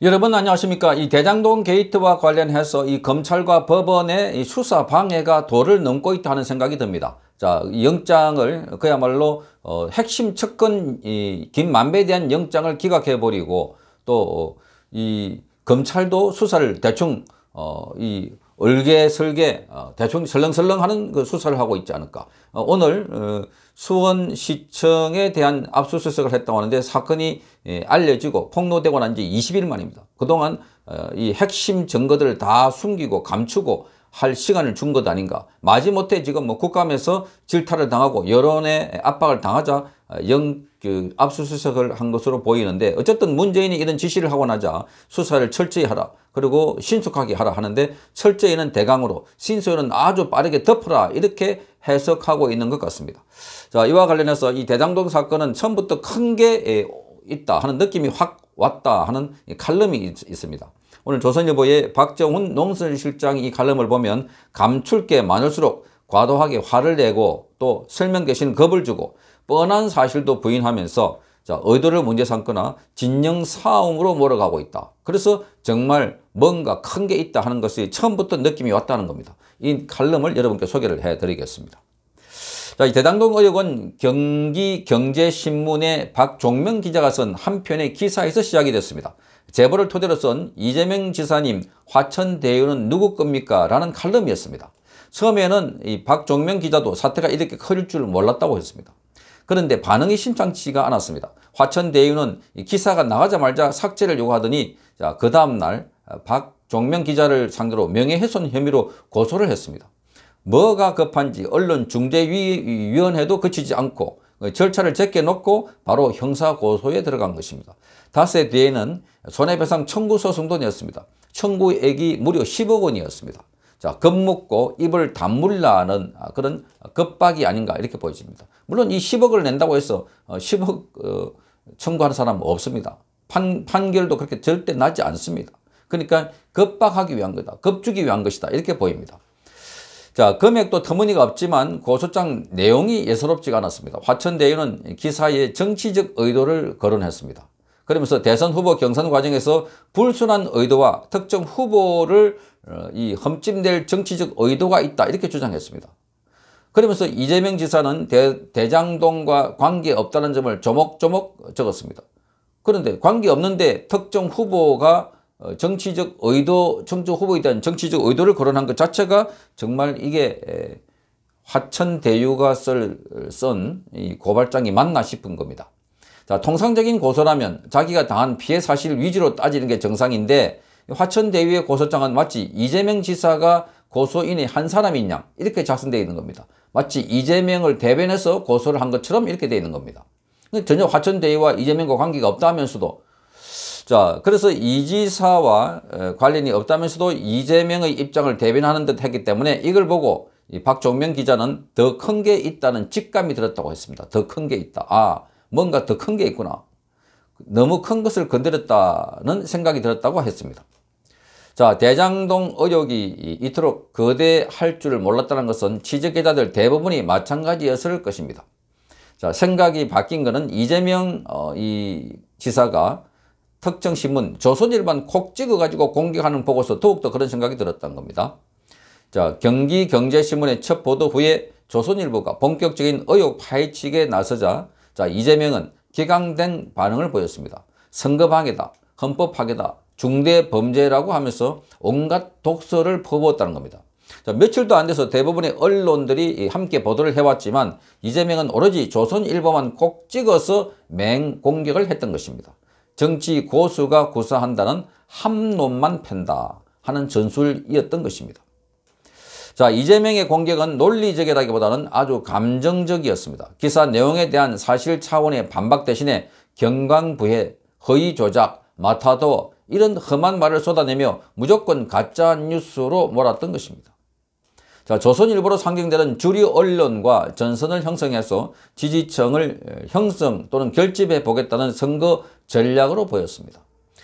여러분 안녕하십니까 이 대장동 게이트와 관련해서 이 검찰과 법원의 이 수사 방해가 도를 넘고 있다는 생각이 듭니다 자 영장을 그야말로 어, 핵심 측근 이 김만배에 대한 영장을 기각해 버리고 또이 어, 검찰도 수사를 대충 어이 얼개설개 어, 대충 설렁설렁하는 그 수사를 하고 있지 않을까. 어, 오늘 어, 수원시청에 대한 압수수색을 했다고 하는데 사건이 예, 알려지고 폭로되고 난 지 20일 만입니다. 그동안 이 핵심 증거들을 다 숨기고 감추고 할 시간을 준 것 아닌가. 마지못해 지금 뭐 국감에서 질타를 당하고 여론의 압박을 당하자 아, 영, 그 압수수색을 한 것으로 보이는데 어쨌든 문재인이 이런 지시를 하고 나자 수사를 철저히 하라 그리고 신속하게 하라 하는데 철저히는 대강으로 신소히는 아주 빠르게 덮어라 이렇게 해석하고 있는 것 같습니다. 자 이와 관련해서 이 대장동 사건은 처음부터 큰 게 있다 하는 느낌이 확 왔다 하는 칼럼이 있, 있습니다. 오늘 조선일보의 박정훈 농설실장이 이 칼럼을 보면 감출 게 많을수록 과도하게 화를 내고 또 설명 대신 겁을 주고 뻔한 사실도 부인하면서 자, 의도를 문제 삼거나 진영 사움으로 몰아가고 있다. 그래서 정말 뭔가 큰 게 있다 하는 것이 처음부터 느낌이 왔다는 겁니다. 이 칼럼을 여러분께 소개를 해드리겠습니다. 자, 이 대당동 의혹은 경기경제신문의 박종명 기자가 쓴 한 편의 기사에서 시작이 됐습니다. 제보를 토대로 쓴 이재명 지사님 화천대유는 누구 겁니까? 라는 칼럼이었습니다. 처음에는 이 박종명 기자도 사태가 이렇게 커질 줄 몰랐다고 했습니다. 그런데 반응이 심상치가 않았습니다. 화천대유는 기사가 나가자마자 삭제를 요구하더니 그 다음날 박종명 기자를 상대로 명예훼손 혐의로 고소를 했습니다. 뭐가 급한지 언론중재위원회도 거치지 않고 절차를 제게 놓고 바로 형사고소에 들어간 것입니다. 다세 뒤에는 손해배상 청구 소송도 냈습니다. 청구액이 무려 10억 원이었습니다. 자, 겁먹고 입을 다물라는 그런 겁박이 아닌가 이렇게 보여집니다. 물론 이 10억을 낸다고 해서 10억 어, 어, 청구하는 사람은 없습니다. 판, 판결도 그렇게 절대 나지 않습니다. 그러니까 겁박하기 위한 거다. 겁주기 위한 것이다. 이렇게 보입니다. 자, 금액도 터무니가 없지만 고소장 내용이 예사롭지가 않았습니다. 화천대유는 기사에 정치적 의도를 거론했습니다. 그러면서 대선 후보 경선 과정에서 불순한 의도와 특정 후보를 어, 이 험찜될 정치적 의도가 있다 이렇게 주장했습니다. 그러면서 이재명 지사는 대, 장동과 관계없다는 점을 조목조목 적었습니다. 그런데 관계없는데 특정 후보가 어, 정치적 의도, 청주 후보에 대한 정치적 의도를 거론한 것 자체가 정말 이게 화천대유가 쓸, 쓴 고발장이 맞나 싶은 겁니다. 자, 통상적인 고소라면 자기가 당한 피해 사실 위주로 따지는 게 정상인데 화천대위의 고소장은 마치 이재명 지사가 고소인의 한 사람인 양 이렇게 작성되어 있는 겁니다. 마치 이재명을 대변해서 고소를 한 것처럼 이렇게 되어 있는 겁니다. 전혀 화천대위와 이재명과 관계가 없다면서도 자 그래서 이 지사와 관련이 없다면서도 이재명의 입장을 대변하는 듯 했기 때문에 이걸 보고 박종명 기자는 더 큰 게 있다는 직감이 들었다고 했습니다. 더 큰 게 있다. 아 뭔가 더 큰 게 있구나. 너무 큰 것을 건드렸다는 생각이 들었다고 했습니다. 자, 대장동 의혹이 이토록 거대할 줄 몰랐다는 것은 취재기자들 대부분이 마찬가지였을 것입니다. 자, 생각이 바뀐 것은 이재명 어, 이 지사가 특정 신문 조선일반콕 찍어가지고 공격하는 보고서 더욱더 그런 생각이 들었던 겁니다. 자, 경기경제신문의 첫 보도 후에 조선일보가 본격적인 의혹 파헤치기에 나서자 자 이재명은 기강된 반응을 보였습니다. 선거방해다, 헌법파괴다, 중대범죄라고 하면서 온갖 독서를 퍼부었다는 겁니다. 자, 며칠도 안 돼서 대부분의 언론들이 함께 보도를 해왔지만 이재명은 오로지 조선일보만 꼭 찍어서 맹공격을 했던 것입니다. 정치 고수가 구사한다는 함론만 팬다 하는 전술이었던 것입니다. 자 이재명의 공격은 논리적이라기보다는 아주 감정적이었습니다. 기사 내용에 대한 사실 차원의 반박 대신에 경광부해 허위조작, 마타도 이런 험한 말을 쏟아내며 무조건 가짜 뉴스로 몰았던 것입니다. 자, 조선일보로 상경되는 주류 언론과 전선을 형성해서 지지층을 형성 또는 결집해 보겠다는 선거 전략으로 보였습니다.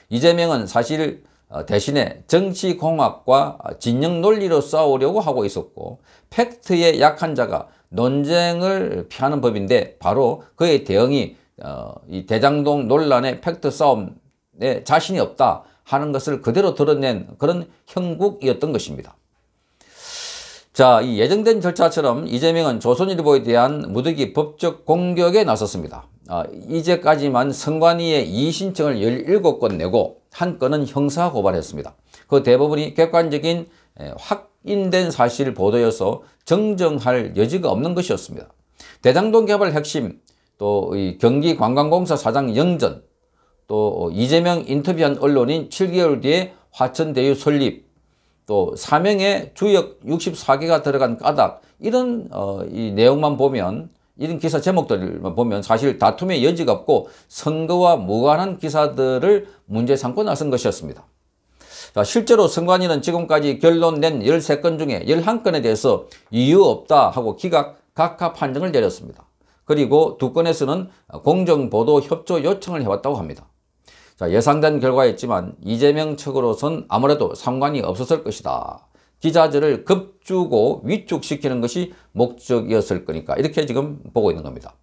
이재명은 사실 어, 대신에 정치공학과 진영 논리로 싸우려고 하고 있었고 팩트의 약한 자가 논쟁을 피하는 법인데 바로 그의 대응이 어, 이 대장동 논란의 팩트 싸움에 자신이 없다 하는 것을 그대로 드러낸 그런 형국이었던 것입니다. 자, 이 예정된 절차처럼 이재명은 조선일보에 대한 무더기 법적 공격에 나섰습니다. 아, 이제까지만 선관위에 이의신청을 17건 내고 한 건은 형사 고발했습니다. 그 대법원이 객관적인 확인된 사실 보도여서 정정할 여지가 없는 것이었습니다. 대장동 개발 핵심, 또 경기관광공사 사장 영전, 또 이재명 인터뷰한 언론인 7개월 뒤에 화천대유 설립, 또사명의 주역 64개가 들어간 까닭 이런 어, 이 내용만 보면 이런 기사 제목들을 보면 사실 다툼의 여지가 없고 선거와 무관한 기사들을 문제 삼고 나선 것이었습니다. 자, 실제로 선관위는 지금까지 결론 낸 13건 중에 11건에 대해서 이유 없다 하고 기각, 각하 판정을 내렸습니다. 그리고 두 건에서는 공정보도 협조 요청을 해왔다고 합니다. 자, 예상된 결과였지만 이재명 측으로선 아무래도 상관이 없었을 것이다. 기자재를 급주고 위축시키는 것이 목적이었을 거니까 이렇게 지금 보고 있는 겁니다.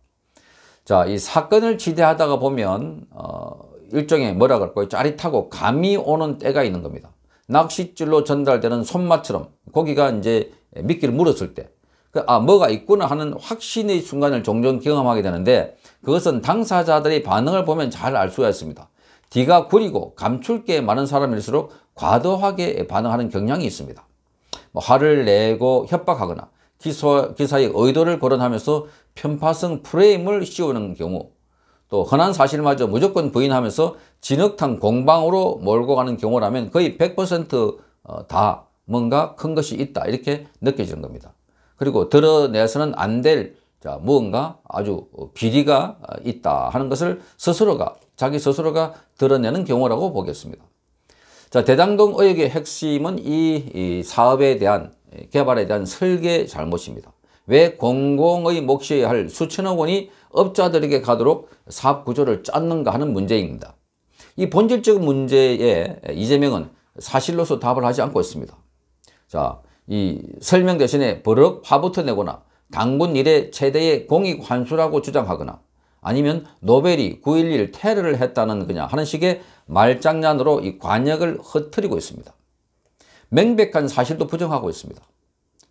자, 이 사건을 지대하다가 보면 어, 일종의 뭐라 그럴까요? 짜릿하고 감이 오는 때가 있는 겁니다. 낚싯줄로 전달되는 손맛처럼 고기가 이제 미끼를 물었을 때 그, 아, 뭐가 있구나 하는 확신의 순간을 종종 경험하게 되는데 그것은 당사자들의 반응을 보면 잘 알 수가 있습니다. 뒤가 구리고 감출 게 많은 사람일수록 과도하게 반응하는 경향이 있습니다. 뭐 화를 내고 협박하거나 기사, 기사의 의도를 거론하면서 편파성 프레임을 씌우는 경우 또 흔한 사실마저 무조건 부인하면서 진흙탕 공방으로 몰고 가는 경우라면 거의 100%다 어, 뭔가 큰 것이 있다 이렇게 느껴지는 겁니다. 그리고 드러내서는 안될 무언가 아주 비리가 어, 있다 하는 것을 스스로가 자기 스스로가 드러내는 경우라고 보겠습니다. 자, 대장동 의혹의 핵심은 이, 이 사업에 대한 개발에 대한 설계 잘못입니다. 왜 공공의 몫이할 수천억 원이 업자들에게 가도록 사업 구조를 짰는가 하는 문제입니다. 이 본질적 문제에 이재명은 사실로서 답을 하지 않고 있습니다. 자, 이 설명 대신에 버럭 화부터 내거나 당군 일의 최대의 공익 환수라고 주장하거나 아니면 노벨이 9.11 테러를 했다는 그냥 하는 식의 말장난으로 이 관역을 흩트리고 있습니다. 명백한 사실도 부정하고 있습니다.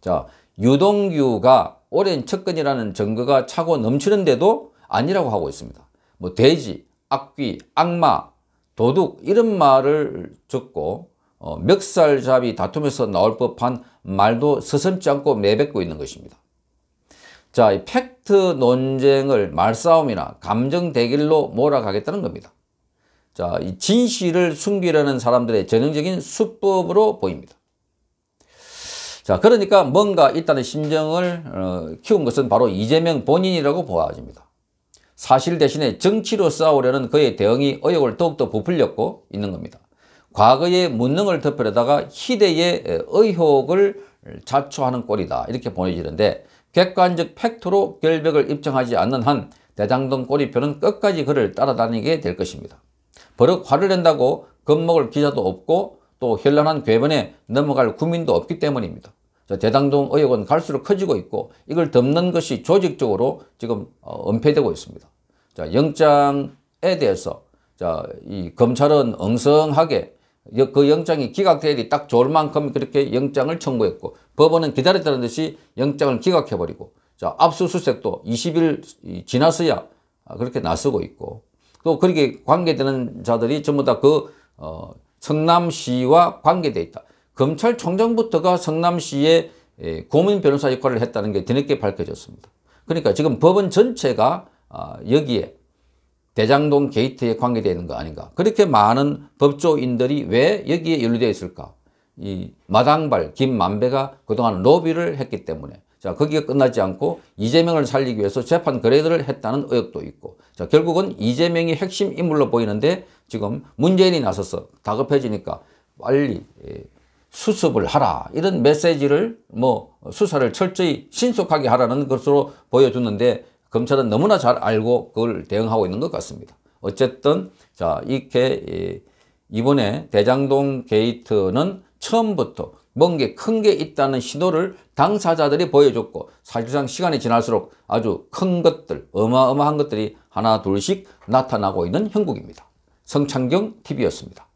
자, 유동규가 오랜 측근이라는 증거가 차고 넘치는데도 아니라고 하고 있습니다. 뭐 돼지, 악귀, 악마, 도둑 이런 말을 듣고 어, 멱살잡이 다툼에서 나올 법한 말도 서슴지 않고 내뱉고 있는 것입니다. 자, 팩트 논쟁을 말싸움이나 감정 대결로 몰아가겠다는 겁니다. 자, 이 진실을 숨기려는 사람들의 전형적인 수법으로 보입니다. 자, 그러니까 뭔가 있다는 심정을 어, 키운 것은 바로 이재명 본인이라고 보아집니다. 사실 대신에 정치로 싸우려는 그의 대응이 의욕을 더욱더 부풀렸고 있는 겁니다. 과거의 문능을 덮으려다가 희대의 의혹을 자초하는 꼴이다 이렇게 보여지는데 객관적 팩트로 결백을 입증하지 않는 한 대장동 꼬리표는 끝까지 그를 따라다니게 될 것입니다. 버럭 화를 낸다고 겁먹을 기자도 없고 또 현란한 궤변에 넘어갈 국민도 없기 때문입니다. 대당동 의혹은 갈수록 커지고 있고 이걸 덮는 것이 조직적으로 지금 어, 은폐되고 있습니다. 자, 영장에 대해서 자, 이 검찰은 엉성하게 그 영장이 기각되기 딱 좋을 만큼 그렇게 영장을 청구했고 법원은 기다렸다는 듯이 영장을 기각해버리고 자, 압수수색도 20일 지나서야 그렇게 나서고 있고 또 그렇게 관계되는 자들이 전부 다그 어, 성남시와 관계돼 있다. 검찰총장부터가 성남시의 예, 고문 변호사 역할을 했다는 게 뒤늦게 밝혀졌습니다. 그러니까 지금 법원 전체가 아, 여기에 대장동 게이트에 관계되어 있는 거 아닌가. 그렇게 많은 법조인들이 왜 여기에 연루되어 있을까. 이 마당발 김만배가 그동안 로비를 했기 때문에 자 거기가 끝나지 않고 이재명을 살리기 위해서 재판 거래들을 했다는 의혹도 있고 자, 결국은 이재명이 핵심 인물로 보이는데 지금 문재인이 나서서 다급해지니까 빨리 예, 수습을 하라 이런 메시지를 뭐 수사를 철저히 신속하게 하라는 것으로 보여줬는데 검찰은 너무나 잘 알고 그걸 대응하고 있는 것 같습니다. 어쨌든 자 이렇게 예, 이번에 대장동 게이트는 처음부터 뭔게큰게 있다는 신호를 당사자들이 보여줬고 사실상 시간이 지날수록 아주 큰 것들 어마어마한 것들이 하나 둘씩 나타나고 있는 형국입니다. 성창경 TV였습니다.